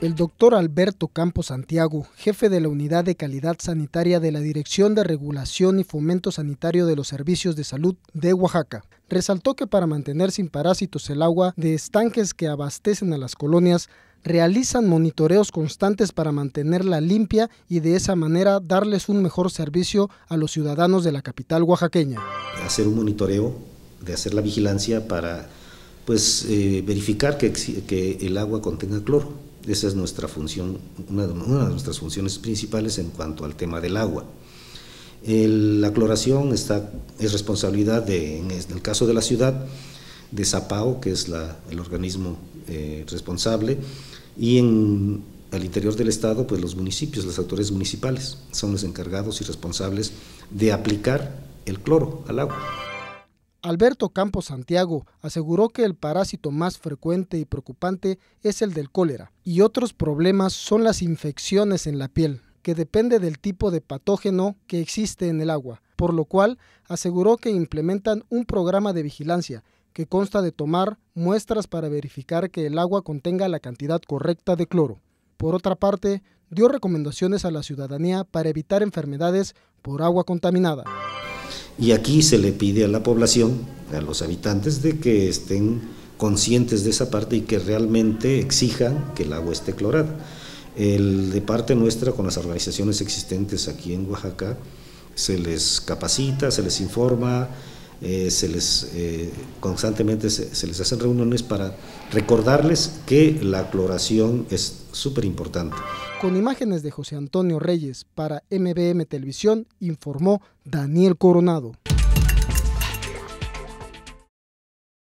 El doctor Alberto Campos Santiago, jefe de la Unidad de Calidad Sanitaria de la Dirección de Regulación y Fomento Sanitario de los Servicios de Salud de Oaxaca, resaltó que para mantener sin parásitos el agua de estanques que abastecen a las colonias, realizan monitoreos constantes para mantenerla limpia y de esa manera darles un mejor servicio a los ciudadanos de la capital oaxaqueña. Hacer un monitoreo, de hacer la vigilancia para pues, eh, verificar que el agua contenga cloro esa es nuestra función, una de, nuestras funciones principales en cuanto al tema del agua. la cloración está, es responsabilidad, de, en el caso de la ciudad, de Zapao, que es el organismo eh, responsable, y en, al interior del Estado, pues los municipios, las autoridades municipales, son los encargados y responsables de aplicar el cloro al agua. Alberto Campos Santiago aseguró que el parásito más frecuente y preocupante es el del cólera y otros problemas son las infecciones en la piel, que depende del tipo de patógeno que existe en el agua, por lo cual aseguró que implementan un programa de vigilancia que consta de tomar muestras para verificar que el agua contenga la cantidad correcta de cloro. Por otra parte, dio recomendaciones a la ciudadanía para evitar enfermedades por agua contaminada. Y aquí se le pide a la población, a los habitantes, de que estén conscientes de esa parte y que realmente exijan que el agua esté clorada. El, de parte nuestra, con las organizaciones existentes aquí en Oaxaca, se les capacita, se les informa, eh, les, eh, constantemente se, les hacen reuniones para recordarles que la cloración es súper importante. Con imágenes de José Antonio Reyes para MBM Televisión, informó Daniel Coronado.